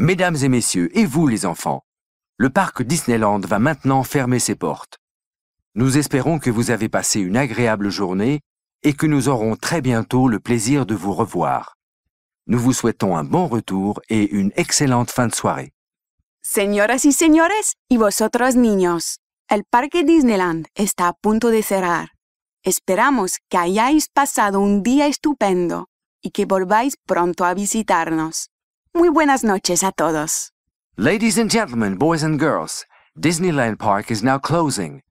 Mesdames et messieurs, et vous les enfants, le parc Disneyland va maintenant fermer ses portes. Nous espérons que vous avez passé une agréable journée et que nous aurons très bientôt le plaisir de vous revoir. Nous vous souhaitons un bon retour et une excellente fin de soirée. Señoras y señores, y vosotros niños, el parque Disneyland está a punto de cerrar. Esperamos que hayáis pasado un día estupendo y que volváis pronto a visitarnos. Muy buenas noches a todos. Ladies and gentlemen, boys and girls, Disneyland Park is now closing.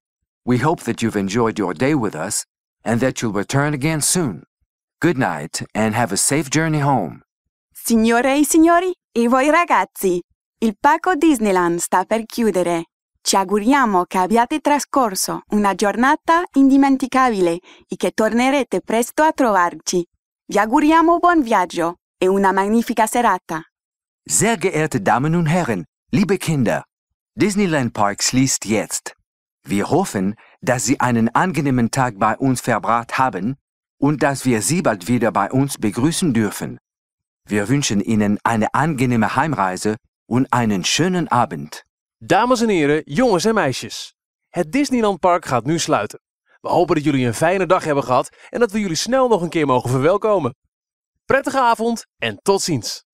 We hope that you've enjoyed your day with us and that you'll return again soon. Good night and have a safe journey home. Signore e signori, e voi ragazzi, il parco Disneyland sta per chiudere. Ci auguriamo che abbiate trascorso una giornata indimenticabile e che tornerete presto a trovarci. Vi auguriamo buon viaggio e una magnifica serata. Sehr geehrte Damen und Herren, liebe Kinder, Disneyland Park schließt jetzt. Wir hoffen, dass Sie einen angenehmen Tag bei uns verbracht haben und dass wir Sie bald wieder bei uns begrüßen dürfen. Wir wünschen Ihnen eine angenehme Heimreise und einen schönen Abend. Dames en heren, jongens en meisjes. Het Disneyland Park gaat nu sluiten. We hopen dat jullie een fijne dag hebben gehad en dat we jullie snel nog een keer mogen verwelkomen. Prettige avond en tot ziens!